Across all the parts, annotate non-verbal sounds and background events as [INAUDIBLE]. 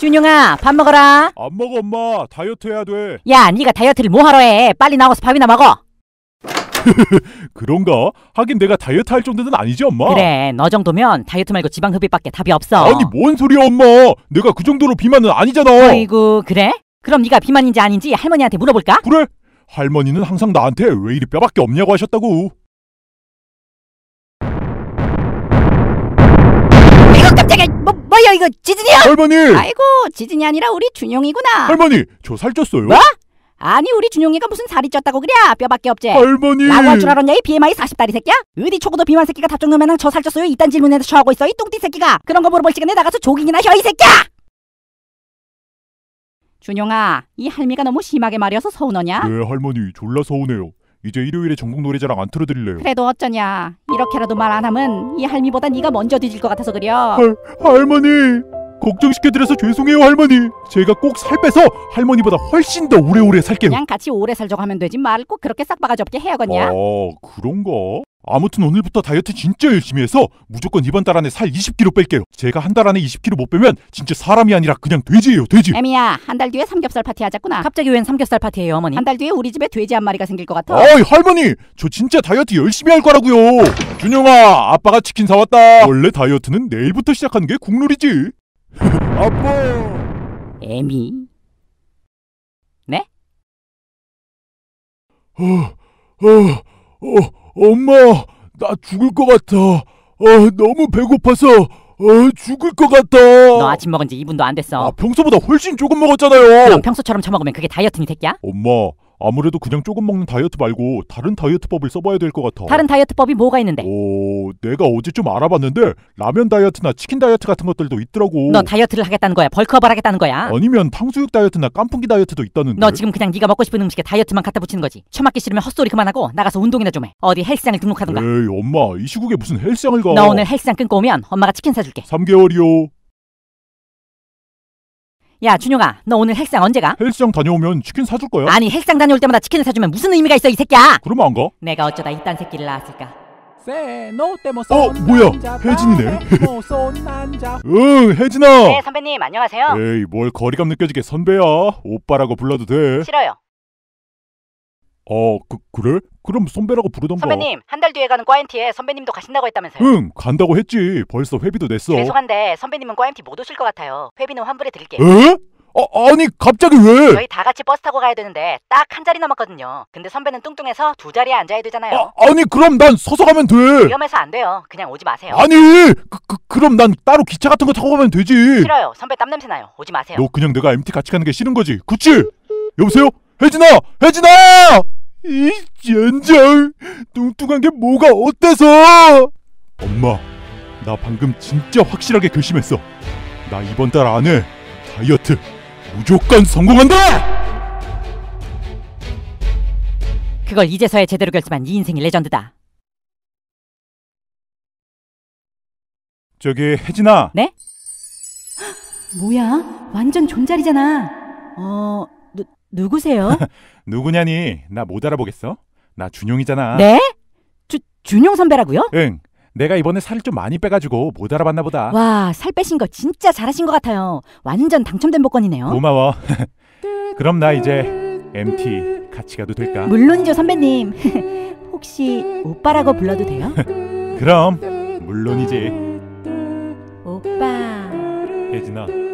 준용아 밥 먹어라 안 먹어 엄마 다이어트 해야 돼야 네가 다이어트를 뭐하러 해 빨리 나와서 밥이나 먹어 [LAUGHS] 그런가? 하긴 내가 다이어트 할 정도는 아니지 엄마 그래 너 정도면 다이어트 말고 지방 흡입밖에 답이 없어 아니 뭔 소리야 엄마 내가 그 정도로 비만은 아니잖아 아이고 그래? 그럼 네가 비만인지 아닌지 할머니한테 물어볼까? 그래 할머니는 항상 나한테 왜 이리 뼈밖에 없냐고 하셨다고 깜이야 아, 뭐, 뭐야 이거 지진이야? 할머니 아이고 지진이 아니라 우리 준용이구나 할머니 저 살쪘어요 뭐? 아니 우리 준용이가 무슨 살이 쪘다고 그래 뼈밖에 없지 할머니 나고할줄 알았냐 이 BMI 4 0다리 새끼야 어디 초고도 비만 새끼가 답정 넣으면 저 살쪘어요 이딴 질문에도 저하고 있어 이 똥띠 새끼가 그런 거 물어볼 시간에 나가서 조깅이나 혀 이 새끼야 준용아 이 할미가 너무 심하게 말이어서 서운하냐 네 할머니 졸라 서운해요 이제 일요일에 전국 노래자랑 안 틀어드릴래요. 그래도 어쩌냐. 이렇게라도 말 안 하면 이 할미보다 네가 먼저 뒤질 것 같아서 그려. 할, 할머니. 걱정시켜드려서 죄송해요 할머니. 제가 꼭 살 빼서 할머니보다 훨씬 더 오래오래 살게요. 그냥 같이 오래 살자고 하면 되지 말고 그렇게 싹 박아접게 해야겠냐. 아 그런가? 아무튼 오늘부터 다이어트 진짜 열심히 해서 무조건 이번 달 안에 살 20kg 뺄게요. 제가 한 달 안에 20kg 못 빼면 진짜 사람이 아니라 그냥 돼지예요, 돼지. 애미야, 한 달 뒤에 삼겹살 파티 하자꾸나. 갑자기 웬 삼겹살 파티예요, 어머니? 한 달 뒤에 우리 집에 돼지 한 마리가 생길 것 같아. 어이, 할머니! 저 진짜 다이어트 열심히 할 거라고요. 준영아, 아빠가 치킨 사왔다. 원래 다이어트는 내일부터 시작하는 게 국룰이지. [LAUGHS] 아빠! 애미? 네? 어, 어, 어. 엄마, 나 죽을 것 같아. 어, 너무 배고파서 어, 죽을 것 같다. 너 아침 먹은 지 2분도 안 됐어. 아, 평소보다 훨씬 조금 먹었잖아요. 그럼 평소처럼 처먹으면 그게 다이어트니 새끼야? 엄마, 아무래도 그냥 조금 먹는 다이어트 말고 다른 다이어트법을 써봐야 될 것 같아. 다른 다이어트법이 뭐가 있는데? 오, 내가 어제 좀 알아봤는데 라면 다이어트나 치킨 다이어트 같은 것들도 있더라고. 너 다이어트를 하겠다는 거야? 벌크업을 하겠다는 거야? 아니면 탕수육 다이어트나 깐풍기 다이어트도 있다는데. 너 지금 그냥 네가 먹고 싶은 음식에 다이어트만 갖다 붙이는 거지. 처맞기 싫으면 헛소리 그만하고 나가서 운동이나 좀 해. 어디 헬스장을 등록하던가. 에이, 엄마, 이 시국에 무슨 헬스장을 가? 너 오늘 헬스장 끊고 오면 엄마가 치킨 사줄게. 3개월이요. 야 준용아 너 오늘 헬스장 언제 가? 헬스장 다녀오면 치킨 사줄 거야? 아니 헬스장 다녀올 때마다 치킨을 사주면 무슨 의미가 있어 이 새끼야 그러안 가? 내가 어쩌다 이딴 새끼를 낳았을까 뭐 어 뭐야 혜진이네 응 뭐 [LAUGHS] 어, 혜진아 네 선배님 안녕하세요 에이 뭘 거리감 느껴지게 선배야 오빠라고 불러도 돼 싫어요 어, 그, 그래? 그럼 선배라고 부르던가. 선배님, 한 달 뒤에 가는 과엠티에 선배님도 가신다고 했다면서요. 응, 간다고 했지. 벌써 회비도 냈어. 죄송한데 선배님은 과엠티 못 오실 것 같아요. 회비는 환불해 드릴게요. 어, 아, 니 갑자기 왜? 저희 다 같이 버스 타고 가야 되는데 딱 한 자리 남았거든요. 근데 선배는 뚱뚱해서 두 자리에 앉아야 되잖아요. 아, 아니 그럼 난 서서 가면 돼. 위험해서 안 돼요. 그냥 오지 마세요. 아니 그, 그, 그럼 난 따로 기차 같은 거 타고 가면 되지. 싫어요. 선배 땀 냄새 나요. 오지 마세요. 너 그냥 내가 MT 같이 가는 게 싫은 거지. 그치? 여보세요? 혜진아! 혜진아! 이 젠장 뚱뚱한 게 뭐가 어때서 엄마 나 방금 진짜 확실하게 결심했어 나 이번 달 안에 다이어트 무조건 성공한다 그걸 이제서야 제대로 결심한 이 인생이 레전드다 저기 혜진아 네? [GASPS] 뭐야 완전 존잘이잖아 어 누구세요? [LAUGHS] 누구냐니? 나 못 알아보겠어? 나 준용이잖아. 네? 주, 준용 선배라고요? 응. 내가 이번에 살을 좀 많이 빼가지고 못 알아봤나 보다. 와, 살 빼신 거 진짜 잘하신 것 같아요. 완전 당첨된 복권이네요. 고마워. [LAUGHS] 그럼 나 이제 MT 같이 가도 될까? 물론이죠, 선배님. [LAUGHS] 혹시 오빠라고 불러도 돼요? 그럼 물론이지. 오빠. 예진아.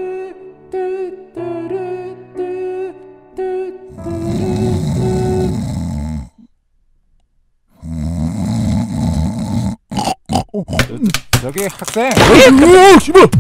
여기 학생. 오, 씨발.